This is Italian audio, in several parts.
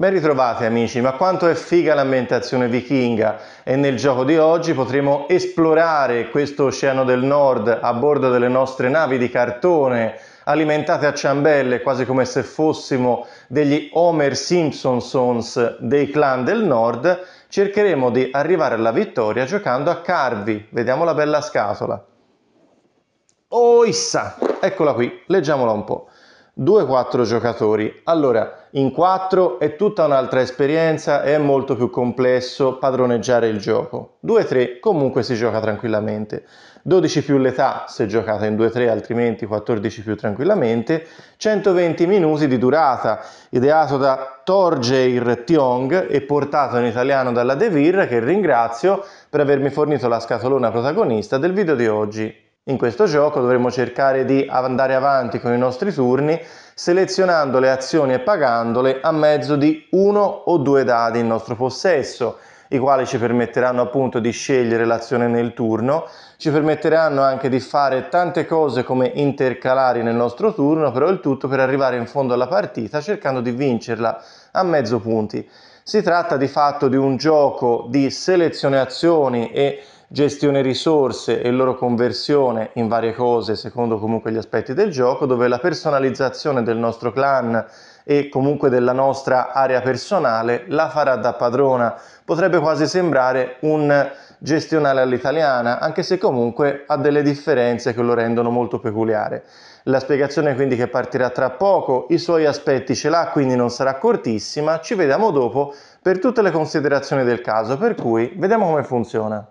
Ben ritrovati amici, ma quanto è figa l'ambientazione vichinga e nel gioco di oggi potremo esplorare questo oceano del nord a bordo delle nostre navi di cartone alimentate a ciambelle quasi come se fossimo degli Homer Simpsonsons dei clan del nord, cercheremo di arrivare alla vittoria giocando a Carvi, vediamo la bella scatola. Oissa, oh, eccola qui, leggiamola un po'. 2-4 giocatori. Allora, in 4 è tutta un'altra esperienza, è molto più complesso padroneggiare il gioco. 2-3 comunque si gioca tranquillamente. 12 più l'età se giocata in 2-3, altrimenti 14 più tranquillamente. 120 minuti di durata, ideato da Torgei Rettiong e portato in italiano dalla De Devir, che ringrazio per avermi fornito la scatolona protagonista del video di oggi. In questo gioco dovremo cercare di andare avanti con i nostri turni selezionando le azioni e pagandole a mezzo di uno o due dadi in nostro possesso, i quali ci permetteranno appunto di scegliere l'azione nel turno, ci permetteranno anche di fare tante cose come intercalari nel nostro turno, però il tutto per arrivare in fondo alla partita cercando di vincerla a mezzo punti. Si tratta di fatto di un gioco di selezione azioni e gestione risorse e loro conversione in varie cose secondo comunque gli aspetti del gioco, dove la personalizzazione del nostro clan e comunque della nostra area personale la farà da padrona. Potrebbe quasi sembrare un gestionale all'italiana, anche se comunque ha delle differenze che lo rendono molto peculiare. La spiegazione quindi che partirà tra poco, i suoi aspetti ce l'ha, quindi non sarà cortissima, ci vediamo dopo per tutte le considerazioni del caso, per cui vediamo come funziona.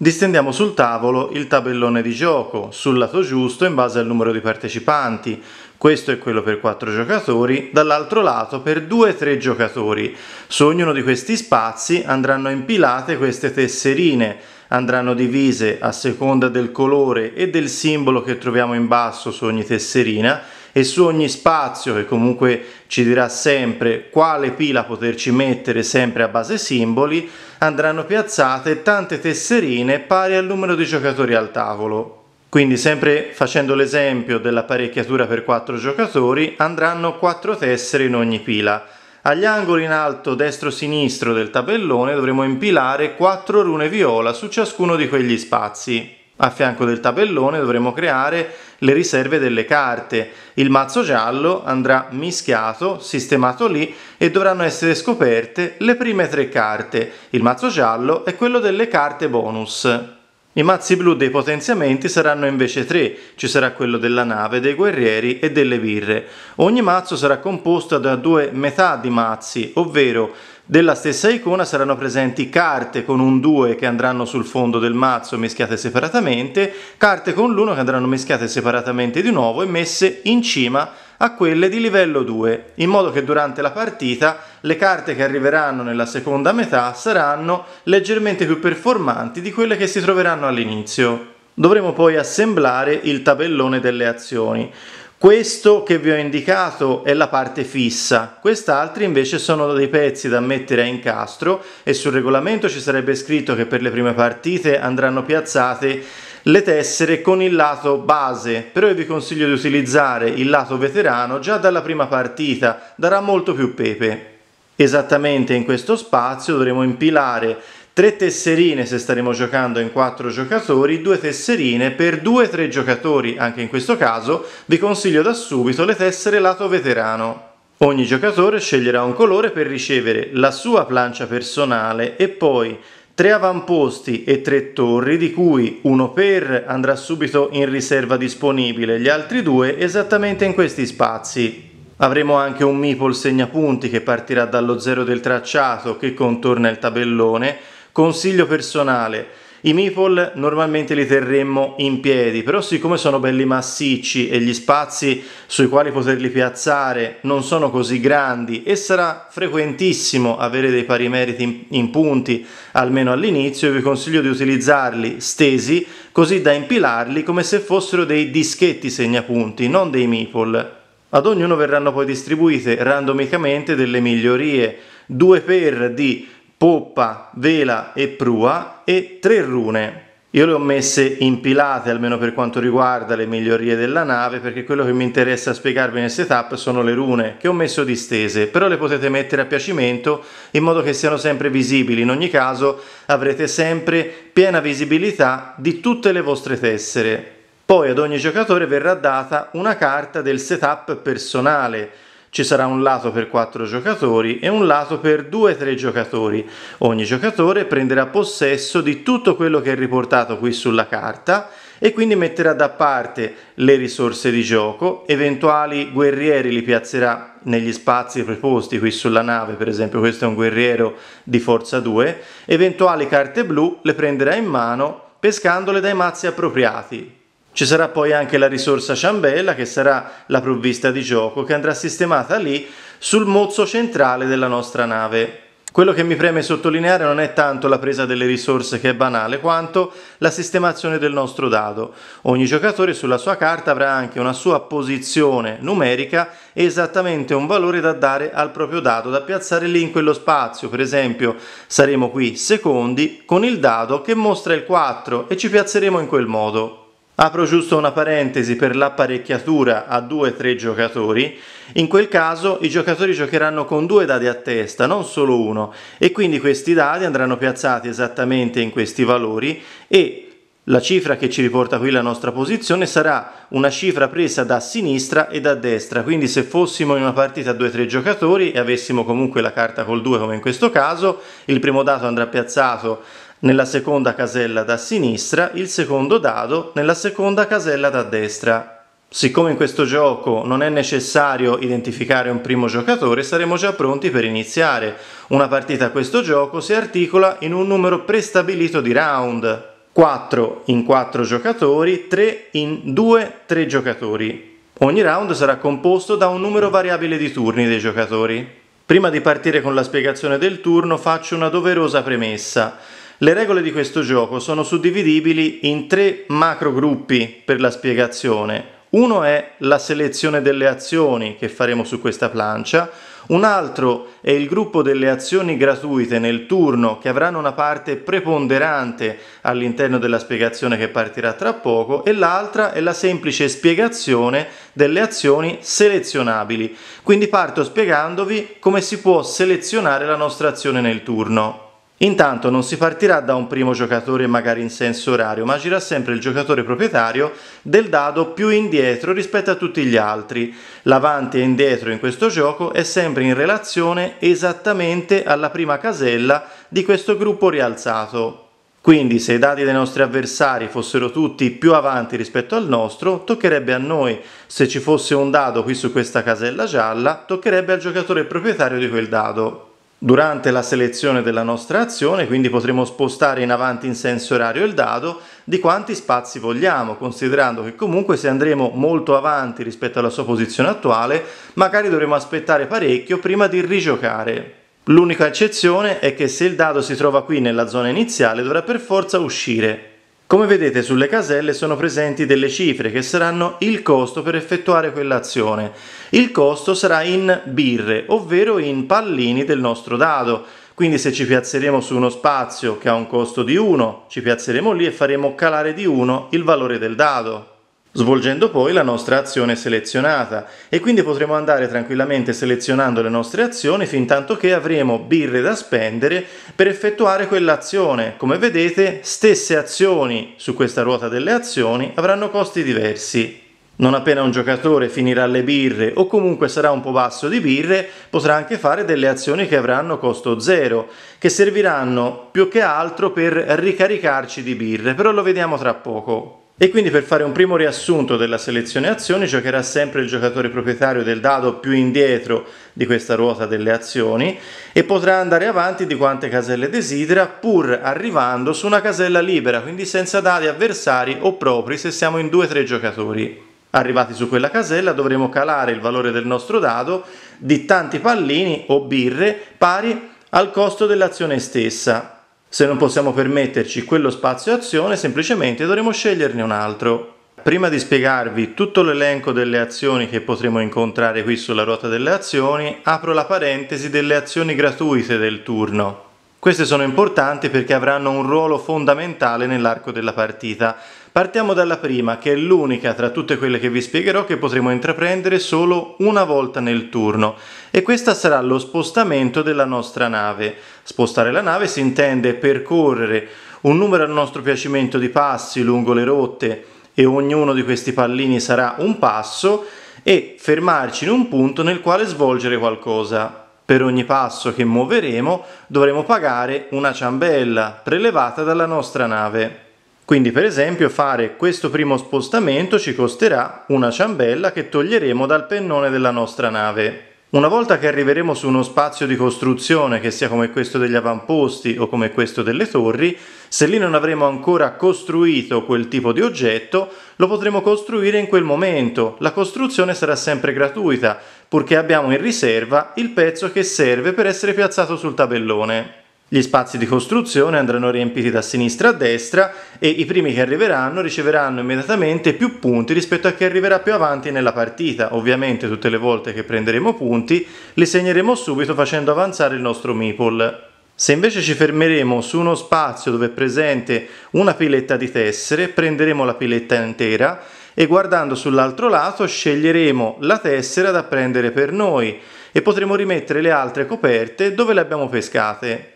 Distendiamo sul tavolo il tabellone di gioco, sul lato giusto in base al numero di partecipanti, questo è quello per 4 giocatori, dall'altro lato per 2-3 giocatori. Su ognuno di questi spazi andranno impilate queste tesserine, andranno divise a seconda del colore e del simbolo che troviamo in basso su ogni tesserina e su ogni spazio che comunque ci dirà sempre quale pila poterci mettere sempre a base simboli andranno piazzate tante tesserine pari al numero di giocatori al tavolo. Quindi sempre facendo l'esempio dell'apparecchiatura per 4 giocatori andranno 4 tessere in ogni pila. Agli angoli in alto destro-sinistro del tabellone dovremo impilare 4 rune viola su ciascuno di quegli spazi. A fianco del tabellone dovremo creare le riserve delle carte. Il mazzo giallo andrà mischiato, sistemato lì e dovranno essere scoperte le prime tre carte. Il mazzo giallo è quello delle carte bonus. I mazzi blu dei potenziamenti saranno invece tre, ci sarà quello della nave, dei guerrieri e delle birre. Ogni mazzo sarà composto da due metà di mazzi, ovvero della stessa icona saranno presenti carte con un 2 che andranno sul fondo del mazzo mischiate separatamente, carte con l'1 che andranno mischiate separatamente di nuovo e messe in cima a quelle di livello 2, in modo che durante la partita le carte che arriveranno nella seconda metà saranno leggermente più performanti di quelle che si troveranno all'inizio. Dovremo poi assemblare il tabellone delle azioni. Questo che vi ho indicato è la parte fissa, quest'altri invece sono dei pezzi da mettere a incastro e sul regolamento ci sarebbe scritto che per le prime partite andranno piazzate le tessere con il lato base, però io vi consiglio di utilizzare il lato veterano già dalla prima partita, darà molto più pepe. Esattamente in questo spazio dovremo impilare tre tesserine se staremo giocando in quattro giocatori, due tesserine per due o tre giocatori, anche in questo caso vi consiglio da subito le tessere lato veterano. Ogni giocatore sceglierà un colore per ricevere la sua plancia personale e poi tre avamposti e tre torri, di cui uno per andrà subito in riserva disponibile, gli altri due esattamente in questi spazi. Avremo anche un meeple segnapunti che partirà dallo zero del tracciato che contorna il tabellone. Consiglio personale, i meeple normalmente li terremmo in piedi, però siccome sono belli massicci e gli spazi sui quali poterli piazzare non sono così grandi e sarà frequentissimo avere dei pari meriti in punti, almeno all'inizio, vi consiglio di utilizzarli stesi così da impilarli come se fossero dei dischetti segnapunti, non dei meeple. Ad ognuno verranno poi distribuite randomicamente delle migliorie, due per di poppa, vela e prua e tre rune. Io le ho messe impilate almeno per quanto riguarda le migliorie della nave perché quello che mi interessa spiegarvi nel setup sono le rune che ho messo distese però le potete mettere a piacimento in modo che siano sempre visibili in ogni caso avrete sempre piena visibilità di tutte le vostre tessere poi ad ogni giocatore verrà data una carta del setup personale ci sarà un lato per 4 giocatori e un lato per 2-3 giocatori. Ogni giocatore prenderà possesso di tutto quello che è riportato qui sulla carta e quindi metterà da parte le risorse di gioco, eventuali guerrieri li piazzerà negli spazi preposti qui sulla nave, per esempio questo è un guerriero di forza 2, eventuali carte blu le prenderà in mano pescandole dai mazzi appropriati, ci sarà poi anche la risorsa ciambella che sarà la provvista di gioco che andrà sistemata lì sul mozzo centrale della nostra nave. Quello che mi preme sottolineare non è tanto la presa delle risorse che è banale, quanto la sistemazione del nostro dado. Ogni giocatore sulla sua carta avrà anche una sua posizione numerica e esattamente un valore da dare al proprio dado, da piazzare lì in quello spazio. Per esempio saremo qui secondi con il dado che mostra il 4 e ci piazzeremo in quel modo. Apro giusto una parentesi per l'apparecchiatura a 2-3 giocatori. In quel caso i giocatori giocheranno con due dadi a testa, non solo uno, e quindi questi dadi andranno piazzati esattamente in questi valori e la cifra che ci riporta qui la nostra posizione sarà una cifra presa da sinistra e da destra, quindi se fossimo in una partita a 2-3 giocatori e avessimo comunque la carta col 2 come in questo caso, il primo dato andrà piazzato nella seconda casella da sinistra, il secondo dado nella seconda casella da destra. Siccome in questo gioco non è necessario identificare un primo giocatore, saremo già pronti per iniziare. Una partita a questo gioco si articola in un numero prestabilito di round, 4 in 4 giocatori, 3 in 2, 3 giocatori. Ogni round sarà composto da un numero variabile di turni dei giocatori. Prima di partire con la spiegazione del turno faccio una doverosa premessa. Le regole di questo gioco sono suddividibili in tre macro gruppi per la spiegazione. Uno è la selezione delle azioni che faremo su questa plancia, un altro è il gruppo delle azioni gratuite nel turno che avranno una parte preponderante all'interno della spiegazione che partirà tra poco e l'altra è la semplice spiegazione delle azioni selezionabili. Quindi parto spiegandovi come si può selezionare la nostra azione nel turno. Intanto non si partirà da un primo giocatore magari in senso orario, ma agirà sempre il giocatore proprietario del dado più indietro rispetto a tutti gli altri. L'avanti e indietro in questo gioco è sempre in relazione esattamente alla prima casella di questo gruppo rialzato. Quindi se i dadi dei nostri avversari fossero tutti più avanti rispetto al nostro, toccherebbe a noi. Se ci fosse un dado qui su questa casella gialla, toccherebbe al giocatore proprietario di quel dado durante la selezione della nostra azione, quindi potremo spostare in avanti in senso orario il dado di quanti spazi vogliamo, considerando che comunque se andremo molto avanti rispetto alla sua posizione attuale, magari dovremo aspettare parecchio prima di rigiocare. L'unica eccezione è che se il dado si trova qui nella zona iniziale dovrà per forza uscire, come vedete sulle caselle sono presenti delle cifre che saranno il costo per effettuare quell'azione. Il costo sarà in birre, ovvero in pallini del nostro dado. Quindi se ci piazzeremo su uno spazio che ha un costo di 1, ci piazzeremo lì e faremo calare di 1 il valore del dado svolgendo poi la nostra azione selezionata e quindi potremo andare tranquillamente selezionando le nostre azioni fin tanto che avremo birre da spendere per effettuare quell'azione. Come vedete stesse azioni su questa ruota delle azioni avranno costi diversi. Non appena un giocatore finirà le birre o comunque sarà un po' basso di birre, potrà anche fare delle azioni che avranno costo zero, che serviranno più che altro per ricaricarci di birre, però lo vediamo tra poco. E quindi per fare un primo riassunto della selezione azioni giocherà sempre il giocatore proprietario del dado più indietro di questa ruota delle azioni e potrà andare avanti di quante caselle desidera pur arrivando su una casella libera, quindi senza dadi avversari o propri se siamo in 2-3 giocatori. Arrivati su quella casella dovremo calare il valore del nostro dado di tanti pallini o birre pari al costo dell'azione stessa se non possiamo permetterci quello spazio azione, semplicemente dovremo sceglierne un altro. Prima di spiegarvi tutto l'elenco delle azioni che potremo incontrare qui sulla ruota delle azioni, apro la parentesi delle azioni gratuite del turno. Queste sono importanti perché avranno un ruolo fondamentale nell'arco della partita Partiamo dalla prima, che è l'unica tra tutte quelle che vi spiegherò che potremo intraprendere solo una volta nel turno, e questa sarà lo spostamento della nostra nave. Spostare la nave si intende percorrere un numero a nostro piacimento di passi lungo le rotte e ognuno di questi pallini sarà un passo e fermarci in un punto nel quale svolgere qualcosa. Per ogni passo che muoveremo dovremo pagare una ciambella prelevata dalla nostra nave. Quindi per esempio fare questo primo spostamento ci costerà una ciambella che toglieremo dal pennone della nostra nave. Una volta che arriveremo su uno spazio di costruzione, che sia come questo degli avamposti o come questo delle torri, se lì non avremo ancora costruito quel tipo di oggetto, lo potremo costruire in quel momento. La costruzione sarà sempre gratuita, purché abbiamo in riserva il pezzo che serve per essere piazzato sul tabellone. Gli spazi di costruzione andranno riempiti da sinistra a destra e i primi che arriveranno riceveranno immediatamente più punti rispetto a chi arriverà più avanti nella partita. Ovviamente tutte le volte che prenderemo punti li segneremo subito facendo avanzare il nostro meeple. Se invece ci fermeremo su uno spazio dove è presente una piletta di tessere, prenderemo la piletta intera e guardando sull'altro lato sceglieremo la tessera da prendere per noi e potremo rimettere le altre coperte dove le abbiamo pescate.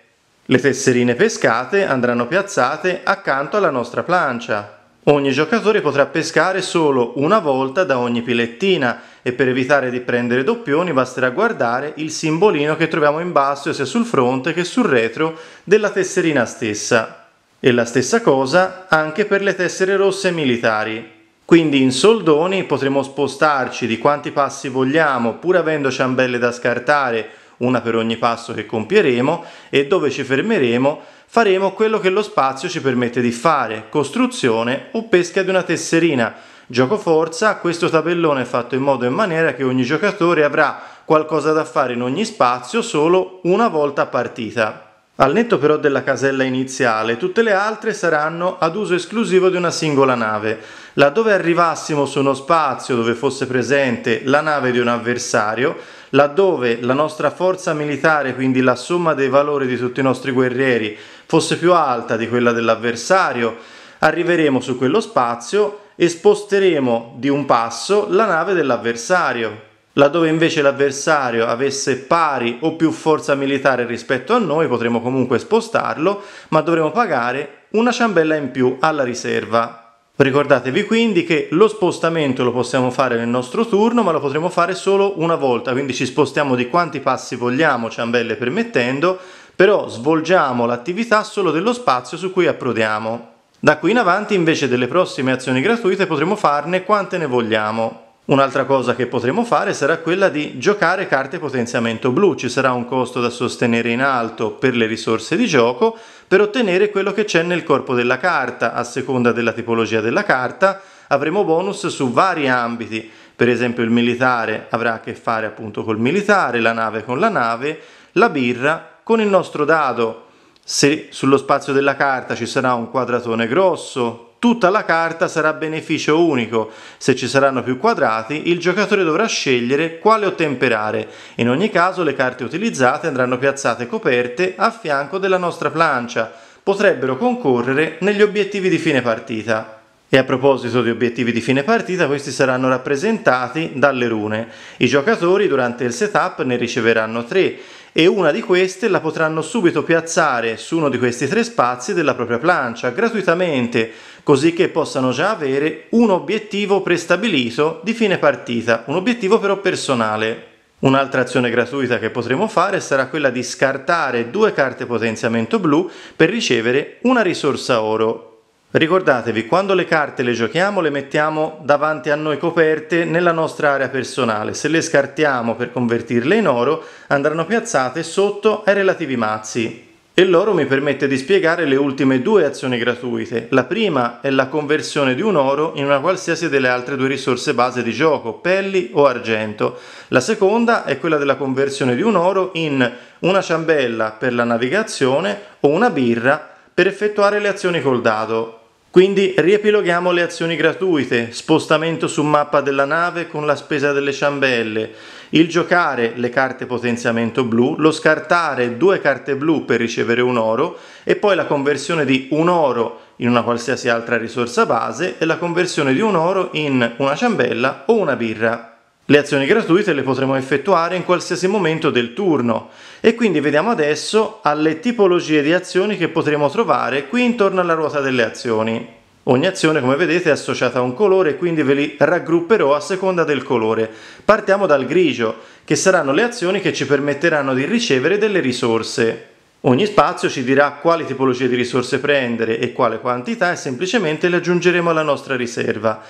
Le tesserine pescate andranno piazzate accanto alla nostra plancia. Ogni giocatore potrà pescare solo una volta da ogni pilettina e per evitare di prendere doppioni basterà guardare il simbolino che troviamo in basso sia sul fronte che sul retro della tesserina stessa. E la stessa cosa anche per le tessere rosse militari. Quindi in soldoni potremo spostarci di quanti passi vogliamo pur avendo ciambelle da scartare una per ogni passo che compieremo e dove ci fermeremo faremo quello che lo spazio ci permette di fare, costruzione o pesca di una tesserina. Gioco forza, questo tabellone è fatto in modo e in maniera che ogni giocatore avrà qualcosa da fare in ogni spazio solo una volta partita. Al netto però della casella iniziale, tutte le altre saranno ad uso esclusivo di una singola nave. Laddove arrivassimo su uno spazio dove fosse presente la nave di un avversario, laddove la nostra forza militare, quindi la somma dei valori di tutti i nostri guerrieri, fosse più alta di quella dell'avversario, arriveremo su quello spazio e sposteremo di un passo la nave dell'avversario. Laddove invece l'avversario avesse pari o più forza militare rispetto a noi, potremo comunque spostarlo, ma dovremo pagare una ciambella in più alla riserva Ricordatevi quindi che lo spostamento lo possiamo fare nel nostro turno, ma lo potremo fare solo una volta, quindi ci spostiamo di quanti passi vogliamo, ciambelle permettendo, però svolgiamo l'attività solo dello spazio su cui approdiamo. Da qui in avanti invece delle prossime azioni gratuite potremo farne quante ne vogliamo. Un'altra cosa che potremo fare sarà quella di giocare carte potenziamento blu, ci sarà un costo da sostenere in alto per le risorse di gioco, per ottenere quello che c'è nel corpo della carta. A seconda della tipologia della carta avremo bonus su vari ambiti, per esempio il militare avrà a che fare appunto col militare, la nave con la nave, la birra con il nostro dado. Se sullo spazio della carta ci sarà un quadratone grosso, Tutta la carta sarà beneficio unico, se ci saranno più quadrati il giocatore dovrà scegliere quale ottemperare, in ogni caso le carte utilizzate andranno piazzate coperte a fianco della nostra plancia, potrebbero concorrere negli obiettivi di fine partita. E a proposito di obiettivi di fine partita, questi saranno rappresentati dalle rune. I giocatori durante il setup ne riceveranno 3 e una di queste la potranno subito piazzare su uno di questi tre spazi della propria plancia gratuitamente così che possano già avere un obiettivo prestabilito di fine partita, un obiettivo però personale. Un'altra azione gratuita che potremo fare sarà quella di scartare due carte potenziamento blu per ricevere una risorsa oro Ricordatevi, quando le carte le giochiamo le mettiamo davanti a noi coperte nella nostra area personale, se le scartiamo per convertirle in oro andranno piazzate sotto ai relativi mazzi. E l'oro mi permette di spiegare le ultime due azioni gratuite. La prima è la conversione di un oro in una qualsiasi delle altre due risorse base di gioco, pelli o argento. La seconda è quella della conversione di un oro in una ciambella per la navigazione o una birra per effettuare le azioni col dado, quindi riepiloghiamo le azioni gratuite, spostamento su mappa della nave con la spesa delle ciambelle, il giocare le carte potenziamento blu, lo scartare due carte blu per ricevere un oro e poi la conversione di un oro in una qualsiasi altra risorsa base e la conversione di un oro in una ciambella o una birra le azioni gratuite le potremo effettuare in qualsiasi momento del turno e quindi vediamo adesso alle tipologie di azioni che potremo trovare qui intorno alla ruota delle azioni. Ogni azione, come vedete, è associata a un colore, quindi ve li raggrupperò a seconda del colore. Partiamo dal grigio, che saranno le azioni che ci permetteranno di ricevere delle risorse. Ogni spazio ci dirà quali tipologie di risorse prendere e quale quantità e semplicemente le aggiungeremo alla nostra riserva.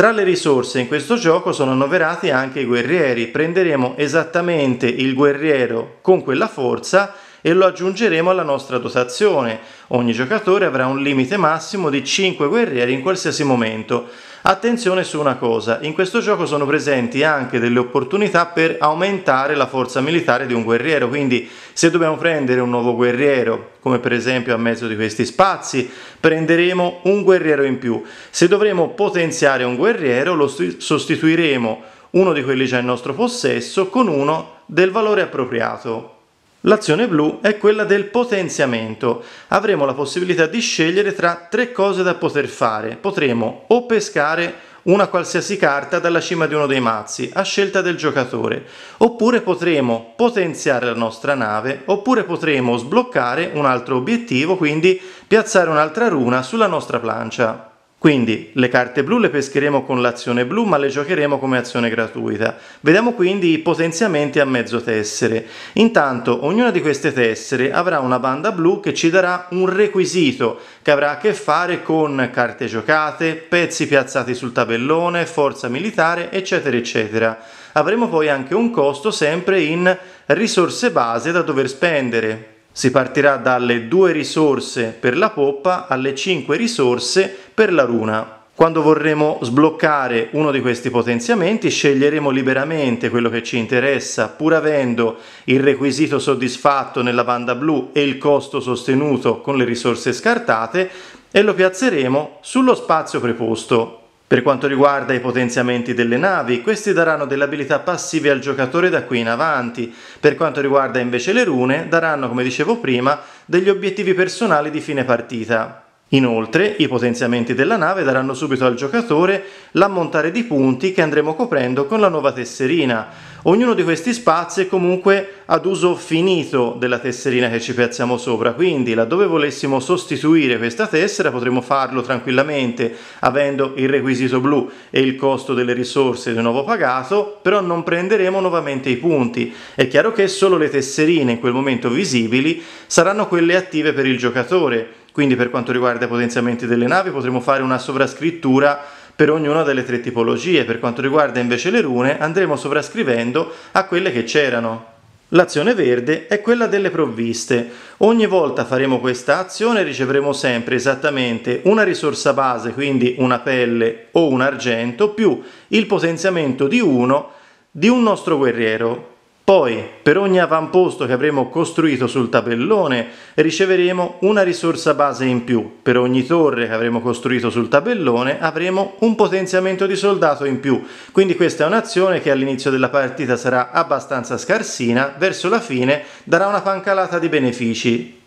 Tra le risorse in questo gioco sono annoverati anche i guerrieri, prenderemo esattamente il guerriero con quella forza e lo aggiungeremo alla nostra dotazione. Ogni giocatore avrà un limite massimo di 5 guerrieri in qualsiasi momento. Attenzione su una cosa, in questo gioco sono presenti anche delle opportunità per aumentare la forza militare di un guerriero, quindi se dobbiamo prendere un nuovo guerriero, come per esempio a mezzo di questi spazi, prenderemo un guerriero in più. Se dovremo potenziare un guerriero, lo sostituiremo uno di quelli già in nostro possesso con uno del valore appropriato, L'azione blu è quella del potenziamento. Avremo la possibilità di scegliere tra tre cose da poter fare. Potremo o pescare una qualsiasi carta dalla cima di uno dei mazzi, a scelta del giocatore, oppure potremo potenziare la nostra nave, oppure potremo sbloccare un altro obiettivo, quindi piazzare un'altra runa sulla nostra plancia. Quindi le carte blu le pescheremo con l'azione blu ma le giocheremo come azione gratuita. Vediamo quindi i potenziamenti a mezzo tessere. Intanto ognuna di queste tessere avrà una banda blu che ci darà un requisito che avrà a che fare con carte giocate, pezzi piazzati sul tabellone, forza militare eccetera eccetera. Avremo poi anche un costo sempre in risorse base da dover spendere, si partirà dalle 2 risorse per la poppa alle 5 risorse per la runa. Quando vorremo sbloccare uno di questi potenziamenti sceglieremo liberamente quello che ci interessa pur avendo il requisito soddisfatto nella banda blu e il costo sostenuto con le risorse scartate e lo piazzeremo sullo spazio preposto per quanto riguarda i potenziamenti delle navi, questi daranno delle abilità passive al giocatore da qui in avanti. Per quanto riguarda invece le rune, daranno, come dicevo prima, degli obiettivi personali di fine partita. Inoltre, i potenziamenti della nave daranno subito al giocatore l'ammontare di punti che andremo coprendo con la nuova tesserina, Ognuno di questi spazi è comunque ad uso finito della tesserina che ci piazziamo sopra, quindi laddove volessimo sostituire questa tessera potremmo farlo tranquillamente avendo il requisito blu e il costo delle risorse di nuovo pagato, però non prenderemo nuovamente i punti. È chiaro che solo le tesserine in quel momento visibili saranno quelle attive per il giocatore, quindi per quanto riguarda i potenziamenti delle navi potremo fare una sovrascrittura per ognuna delle tre tipologie. Per quanto riguarda invece le rune, andremo sovrascrivendo a quelle che c'erano. L'azione verde è quella delle provviste. Ogni volta faremo questa azione riceveremo sempre esattamente una risorsa base, quindi una pelle o un argento, più il potenziamento di uno di un nostro guerriero. Poi, per ogni avamposto che avremo costruito sul tabellone, riceveremo una risorsa base in più. Per ogni torre che avremo costruito sul tabellone avremo un potenziamento di soldato in più. Quindi questa è un'azione che all'inizio della partita sarà abbastanza scarsina, verso la fine darà una pancalata di benefici.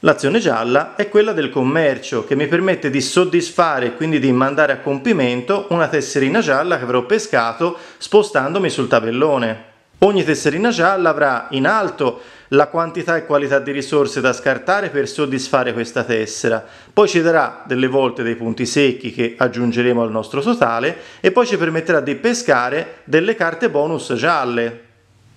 L'azione gialla è quella del commercio che mi permette di soddisfare e quindi di mandare a compimento una tesserina gialla che avrò pescato spostandomi sul tabellone. Ogni tesserina gialla avrà in alto la quantità e qualità di risorse da scartare per soddisfare questa tessera, poi ci darà delle volte dei punti secchi che aggiungeremo al nostro totale e poi ci permetterà di pescare delle carte bonus gialle.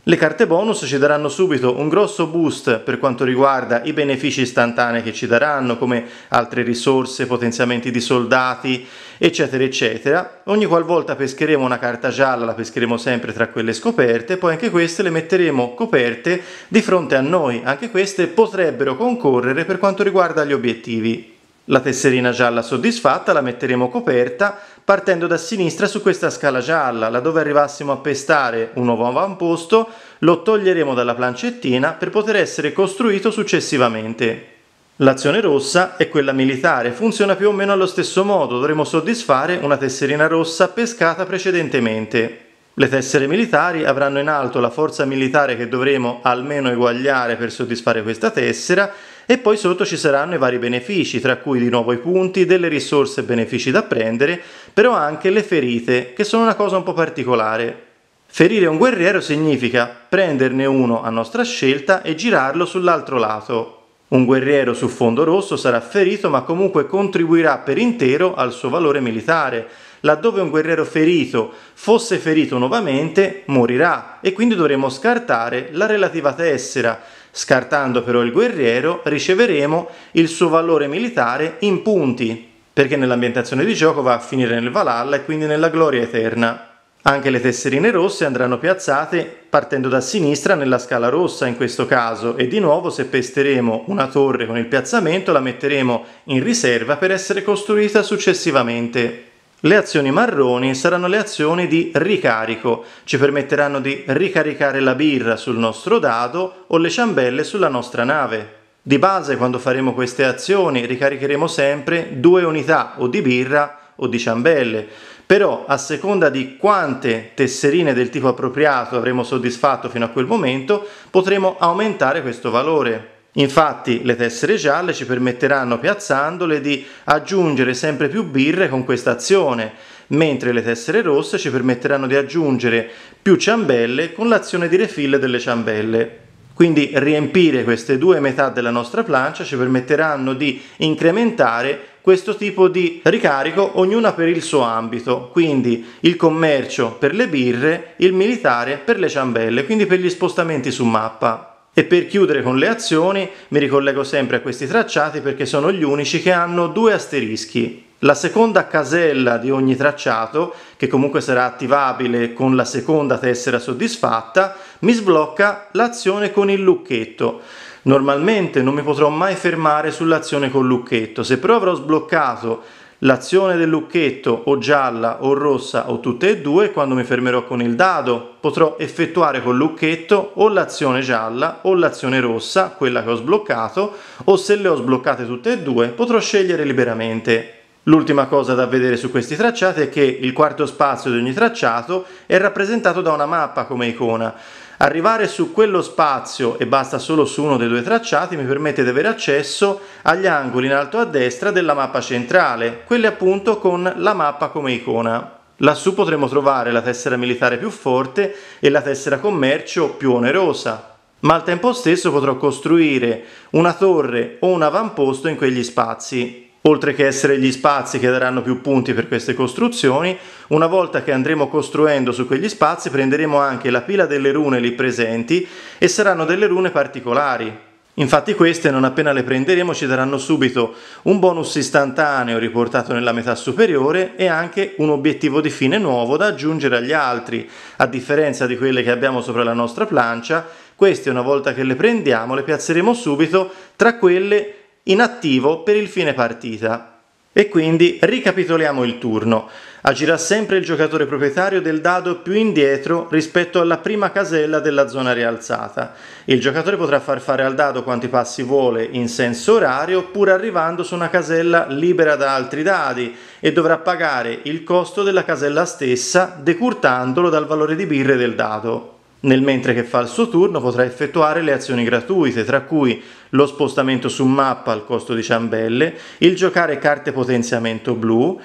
Le carte bonus ci daranno subito un grosso boost per quanto riguarda i benefici istantanei che ci daranno, come altre risorse, potenziamenti di soldati, eccetera eccetera. Ogni qualvolta pescheremo una carta gialla la pescheremo sempre tra quelle scoperte, poi anche queste le metteremo coperte di fronte a noi, anche queste potrebbero concorrere per quanto riguarda gli obiettivi. La tesserina gialla soddisfatta la metteremo coperta partendo da sinistra su questa scala gialla, laddove arrivassimo a pestare un nuovo avamposto lo toglieremo dalla plancettina per poter essere costruito successivamente. L'azione rossa è quella militare, funziona più o meno allo stesso modo, dovremo soddisfare una tesserina rossa pescata precedentemente. Le tessere militari avranno in alto la forza militare che dovremo almeno eguagliare per soddisfare questa tessera e poi sotto ci saranno i vari benefici, tra cui di nuovo i punti, delle risorse e benefici da prendere, però anche le ferite, che sono una cosa un po' particolare. Ferire un guerriero significa prenderne uno a nostra scelta e girarlo sull'altro lato, un guerriero su fondo rosso sarà ferito ma comunque contribuirà per intero al suo valore militare. Laddove un guerriero ferito fosse ferito nuovamente, morirà e quindi dovremo scartare la relativa tessera. Scartando però il guerriero riceveremo il suo valore militare in punti, perché nell'ambientazione di gioco va a finire nel Valhalla e quindi nella gloria eterna. Anche le tesserine rosse andranno piazzate partendo da sinistra nella scala rossa in questo caso e di nuovo se pesteremo una torre con il piazzamento la metteremo in riserva per essere costruita successivamente. Le azioni marroni saranno le azioni di ricarico, ci permetteranno di ricaricare la birra sul nostro dado o le ciambelle sulla nostra nave. Di base quando faremo queste azioni ricaricheremo sempre due unità o di birra o di ciambelle, però a seconda di quante tesserine del tipo appropriato avremo soddisfatto fino a quel momento potremo aumentare questo valore. Infatti le tessere gialle ci permetteranno piazzandole di aggiungere sempre più birre con questa azione, mentre le tessere rosse ci permetteranno di aggiungere più ciambelle con l'azione di refill delle ciambelle. Quindi riempire queste due metà della nostra plancia ci permetteranno di incrementare questo tipo di ricarico, ognuna per il suo ambito, quindi il commercio per le birre, il militare per le ciambelle, quindi per gli spostamenti su mappa. E per chiudere con le azioni mi ricollego sempre a questi tracciati perché sono gli unici che hanno due asterischi, la seconda casella di ogni tracciato, che comunque sarà attivabile con la seconda tessera soddisfatta, mi sblocca l'azione con il lucchetto. Normalmente non mi potrò mai fermare sull'azione col lucchetto, se però avrò sbloccato l'azione del lucchetto o gialla o rossa o tutte e due, quando mi fermerò con il dado potrò effettuare col lucchetto o l'azione gialla o l'azione rossa, quella che ho sbloccato, o se le ho sbloccate tutte e due potrò scegliere liberamente. L'ultima cosa da vedere su questi tracciati è che il quarto spazio di ogni tracciato è rappresentato da una mappa come icona. Arrivare su quello spazio e basta solo su uno dei due tracciati mi permette di avere accesso agli angoli in alto a destra della mappa centrale, quelli appunto con la mappa come icona. Lassù potremo trovare la tessera militare più forte e la tessera commercio più onerosa, ma al tempo stesso potrò costruire una torre o un avamposto in quegli spazi oltre che essere gli spazi che daranno più punti per queste costruzioni, una volta che andremo costruendo su quegli spazi prenderemo anche la pila delle rune lì presenti e saranno delle rune particolari. Infatti queste non appena le prenderemo ci daranno subito un bonus istantaneo riportato nella metà superiore e anche un obiettivo di fine nuovo da aggiungere agli altri, a differenza di quelle che abbiamo sopra la nostra plancia, queste una volta che le prendiamo le piazzeremo subito tra quelle inattivo per il fine partita. E quindi ricapitoliamo il turno. Agirà sempre il giocatore proprietario del dado più indietro rispetto alla prima casella della zona rialzata. Il giocatore potrà far fare al dado quanti passi vuole in senso orario oppure arrivando su una casella libera da altri dadi e dovrà pagare il costo della casella stessa decurtandolo dal valore di birre del dado nel mentre che fa il suo turno potrà effettuare le azioni gratuite, tra cui lo spostamento su mappa al costo di ciambelle, il giocare carte potenziamento blu,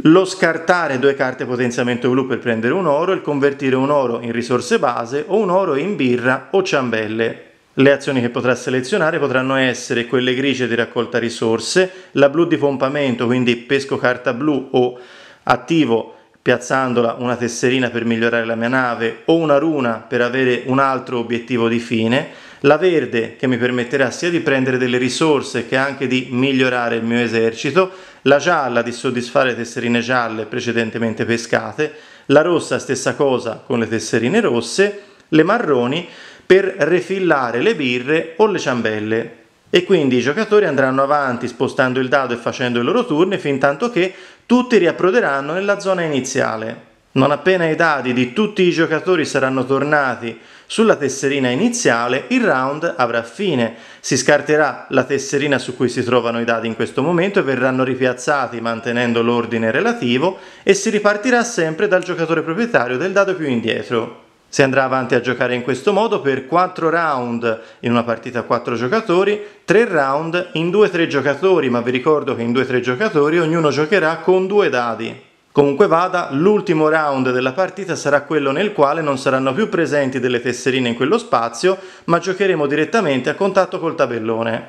lo scartare due carte potenziamento blu per prendere un oro, il convertire un oro in risorse base o un oro in birra o ciambelle. Le azioni che potrà selezionare potranno essere quelle grigie di raccolta risorse, la blu di pompamento, quindi pesco carta blu o attivo piazzandola una tesserina per migliorare la mia nave o una runa per avere un altro obiettivo di fine, la verde che mi permetterà sia di prendere delle risorse che anche di migliorare il mio esercito, la gialla di soddisfare tesserine gialle precedentemente pescate, la rossa stessa cosa con le tesserine rosse, le marroni per refillare le birre o le ciambelle e quindi i giocatori andranno avanti spostando il dado e facendo i loro turni fin tanto che tutti riapproderanno nella zona iniziale. Non appena i dadi di tutti i giocatori saranno tornati sulla tesserina iniziale, il round avrà fine. Si scarterà la tesserina su cui si trovano i dadi in questo momento e verranno ripiazzati mantenendo l'ordine relativo e si ripartirà sempre dal giocatore proprietario del dado più indietro. Si andrà avanti a giocare in questo modo per 4 round in una partita a 4 giocatori, 3 round in 2-3 giocatori, ma vi ricordo che in 2-3 giocatori ognuno giocherà con due dadi. Comunque vada, l'ultimo round della partita sarà quello nel quale non saranno più presenti delle tesserine in quello spazio, ma giocheremo direttamente a contatto col tabellone.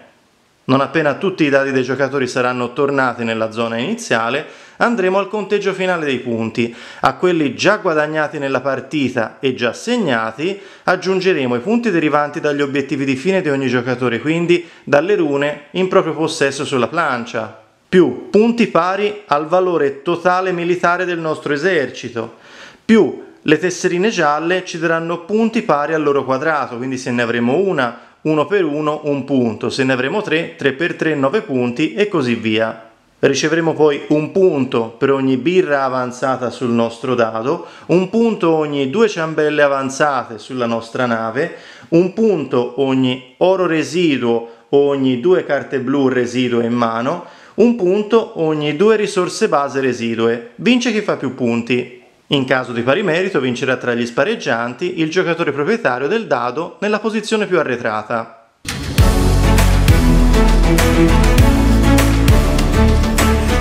Non appena tutti i dadi dei giocatori saranno tornati nella zona iniziale, andremo al conteggio finale dei punti. A quelli già guadagnati nella partita e già segnati aggiungeremo i punti derivanti dagli obiettivi di fine di ogni giocatore, quindi dalle rune in proprio possesso sulla plancia, più punti pari al valore totale militare del nostro esercito, più le tesserine gialle ci daranno punti pari al loro quadrato, quindi se ne avremo una, 1 per 1 un punto, se ne avremo 3, 3 per 3 9 punti e così via. Riceveremo poi un punto per ogni birra avanzata sul nostro dado, un punto ogni due ciambelle avanzate sulla nostra nave, un punto ogni oro residuo o ogni due carte blu residue in mano, un punto ogni due risorse base residue. Vince chi fa più punti. In caso di pari merito vincerà tra gli spareggianti il giocatore proprietario del dado nella posizione più arretrata.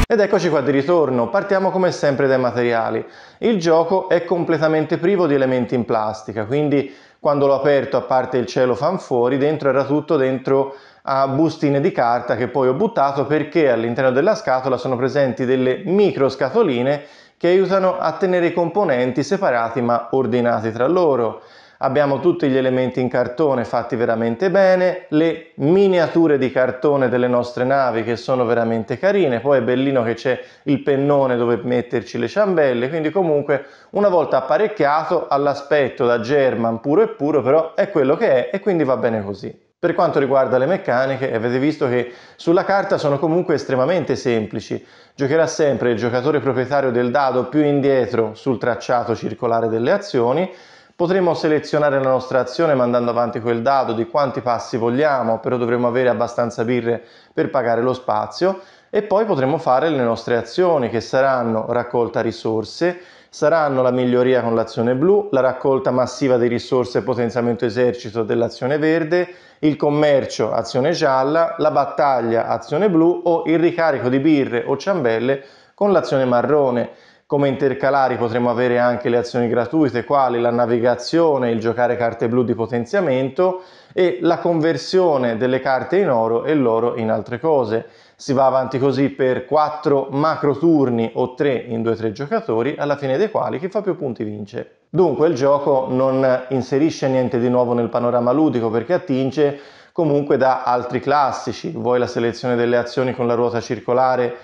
Ed eccoci qua di ritorno, partiamo come sempre dai materiali. Il gioco è completamente privo di elementi in plastica, quindi quando l'ho aperto, a parte il cielo fan fuori, dentro era tutto dentro a bustine di carta che poi ho buttato perché all'interno della scatola sono presenti delle micro scatoline che aiutano a tenere i componenti separati ma ordinati tra loro abbiamo tutti gli elementi in cartone fatti veramente bene, le miniature di cartone delle nostre navi che sono veramente carine, poi è bellino che c'è il pennone dove metterci le ciambelle, quindi comunque una volta apparecchiato all'aspetto da German puro e puro però è quello che è e quindi va bene così. Per quanto riguarda le meccaniche, avete visto che sulla carta sono comunque estremamente semplici. Giocherà sempre il giocatore proprietario del dado più indietro sul tracciato circolare delle azioni Potremmo selezionare la nostra azione mandando avanti quel dado di quanti passi vogliamo, però dovremmo avere abbastanza birre per pagare lo spazio e poi potremo fare le nostre azioni che saranno raccolta risorse, saranno la miglioria con l'azione blu, la raccolta massiva di risorse e potenziamento esercito dell'azione verde, il commercio azione gialla, la battaglia azione blu o il ricarico di birre o ciambelle con l'azione marrone. Come intercalari potremo avere anche le azioni gratuite, quali la navigazione, il giocare carte blu di potenziamento e la conversione delle carte in oro e l'oro in altre cose. Si va avanti così per 4 macro turni o 3 in 2-3 giocatori, alla fine dei quali chi fa più punti vince. Dunque il gioco non inserisce niente di nuovo nel panorama ludico perché attinge comunque da altri classici, vuoi la selezione delle azioni con la ruota circolare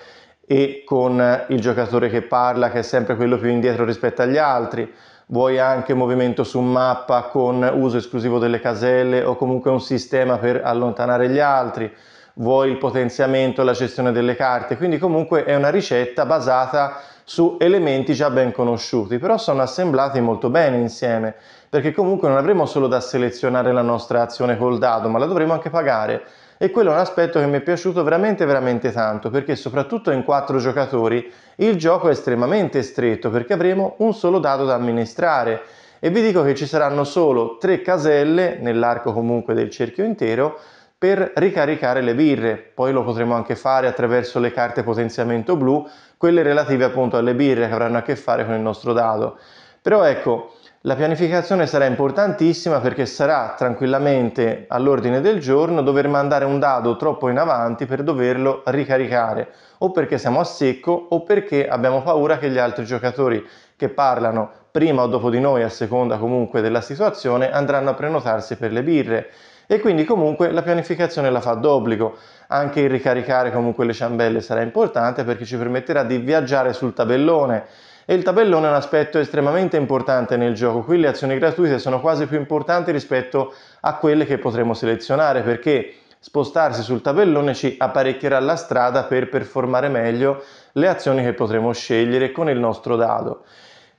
e con il giocatore che parla che è sempre quello più indietro rispetto agli altri, vuoi anche movimento su mappa con uso esclusivo delle caselle o comunque un sistema per allontanare gli altri, vuoi il potenziamento, la gestione delle carte, quindi comunque è una ricetta basata su elementi già ben conosciuti, però sono assemblati molto bene insieme, perché comunque non avremo solo da selezionare la nostra azione col dado, ma la dovremo anche pagare e quello è un aspetto che mi è piaciuto veramente veramente tanto perché soprattutto in quattro giocatori il gioco è estremamente stretto perché avremo un solo dado da amministrare e vi dico che ci saranno solo tre caselle nell'arco comunque del cerchio intero per ricaricare le birre. Poi lo potremo anche fare attraverso le carte potenziamento blu, quelle relative appunto alle birre che avranno a che fare con il nostro dado. Però ecco, la pianificazione sarà importantissima perché sarà tranquillamente all'ordine del giorno dover mandare un dado troppo in avanti per doverlo ricaricare o perché siamo a secco o perché abbiamo paura che gli altri giocatori che parlano prima o dopo di noi a seconda comunque della situazione andranno a prenotarsi per le birre e quindi comunque la pianificazione la fa d'obbligo. Anche il ricaricare comunque le ciambelle sarà importante perché ci permetterà di viaggiare sul tabellone e il tabellone è un aspetto estremamente importante nel gioco, qui le azioni gratuite sono quasi più importanti rispetto a quelle che potremo selezionare perché spostarsi sul tabellone ci apparecchierà la strada per performare meglio le azioni che potremo scegliere con il nostro dado.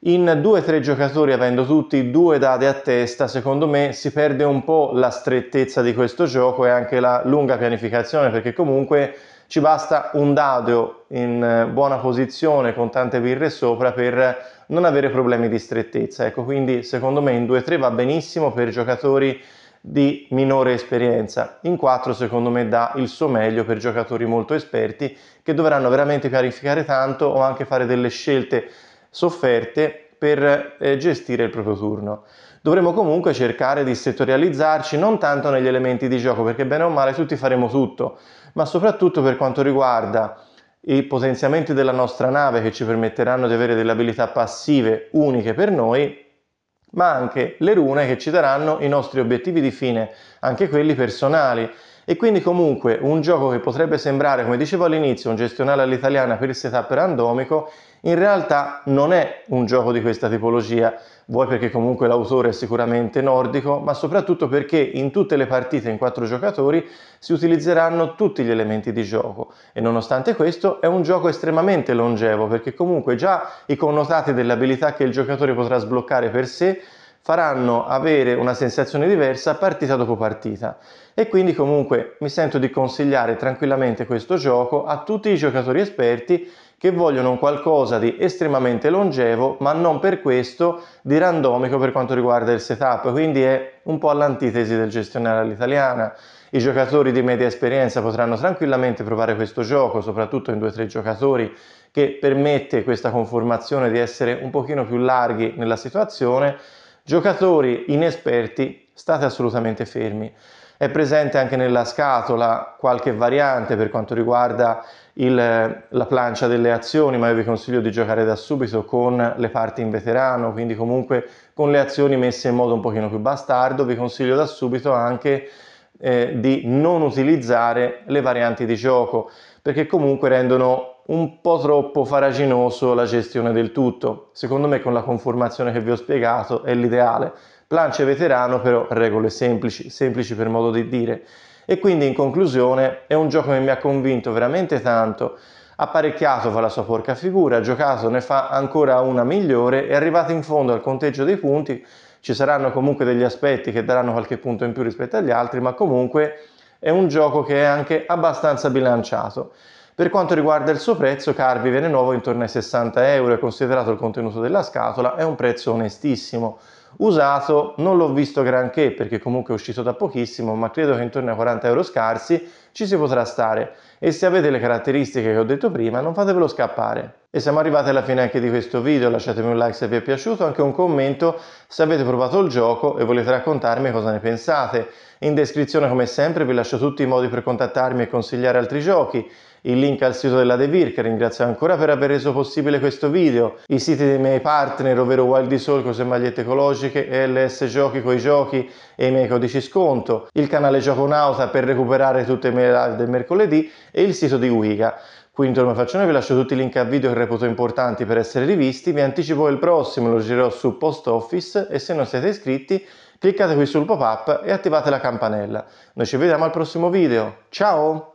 In 2-3 giocatori avendo tutti due dadi a testa, secondo me si perde un po' la strettezza di questo gioco e anche la lunga pianificazione perché comunque ci basta un dado in eh, buona posizione con tante birre sopra per non avere problemi di strettezza. Ecco, quindi secondo me in 2-3 va benissimo per giocatori di minore esperienza. In 4 secondo me dà il suo meglio per giocatori molto esperti che dovranno veramente pianificare tanto o anche fare delle scelte sofferte per eh, gestire il proprio turno. Dovremo comunque cercare di settorializzarci non tanto negli elementi di gioco, perché bene o male tutti faremo tutto, ma soprattutto per quanto riguarda i potenziamenti della nostra nave che ci permetteranno di avere delle abilità passive uniche per noi, ma anche le rune che ci daranno i nostri obiettivi di fine, anche quelli personali e quindi comunque un gioco che potrebbe sembrare, come dicevo all'inizio, un gestionale all'italiana per il setup randomico, in realtà non è un gioco di questa tipologia, vuoi perché comunque l'autore è sicuramente nordico, ma soprattutto perché in tutte le partite in quattro giocatori si utilizzeranno tutti gli elementi di gioco e nonostante questo è un gioco estremamente longevo perché comunque già i connotati dell'abilità che il giocatore potrà sbloccare per sé faranno avere una sensazione diversa partita dopo partita e quindi comunque mi sento di consigliare tranquillamente questo gioco a tutti i giocatori esperti che vogliono un qualcosa di estremamente longevo ma non per questo di randomico per quanto riguarda il setup quindi è un po' l'antitesi del gestionale all'italiana i giocatori di media esperienza potranno tranquillamente provare questo gioco soprattutto in 2-3 giocatori che permette questa conformazione di essere un pochino più larghi nella situazione Giocatori inesperti, state assolutamente fermi. È presente anche nella scatola qualche variante per quanto riguarda il, la plancia delle azioni, ma io vi consiglio di giocare da subito con le parti in veterano, quindi comunque con le azioni messe in modo un pochino più bastardo. Vi consiglio da subito anche eh, di non utilizzare le varianti di gioco, perché comunque rendono un po' troppo faraginoso la gestione del tutto. Secondo me con la conformazione che vi ho spiegato è l'ideale. Plance veterano però regole semplici, semplici per modo di dire. E quindi in conclusione è un gioco che mi ha convinto veramente tanto. Apparecchiato fa la sua porca figura, giocato ne fa ancora una migliore e arrivato in fondo al conteggio dei punti ci saranno comunque degli aspetti che daranno qualche punto in più rispetto agli altri, ma comunque è un gioco che è anche abbastanza bilanciato. Per quanto riguarda il suo prezzo, Carvi viene nuovo intorno ai 60 euro e considerato il contenuto della scatola è un prezzo onestissimo. Usato non l'ho visto granché perché comunque è uscito da pochissimo, ma credo che intorno ai 40 euro scarsi ci si potrà stare e se avete le caratteristiche che ho detto prima non fatevelo scappare. E siamo arrivati alla fine anche di questo video, lasciatemi un like se vi è piaciuto, anche un commento se avete provato il gioco e volete raccontarmi cosa ne pensate. In descrizione come sempre vi lascio tutti i modi per contattarmi e consigliare altri giochi il link al sito della De Vir, che ringrazio ancora per aver reso possibile questo video, i siti dei miei partner, ovvero Wildy Soul, Cose Magliette Ecologiche, LS Giochi coi giochi e i miei codici sconto, il canale Gioco Nauta per recuperare tutte le mie live del mercoledì e il sito di Wiga. Qui intorno a Faccione vi lascio tutti i link a video che reputo importanti per essere rivisti, vi anticipo il prossimo, lo girerò su Post Office e se non siete iscritti cliccate qui sul pop-up e attivate la campanella. Noi ci vediamo al prossimo video, ciao!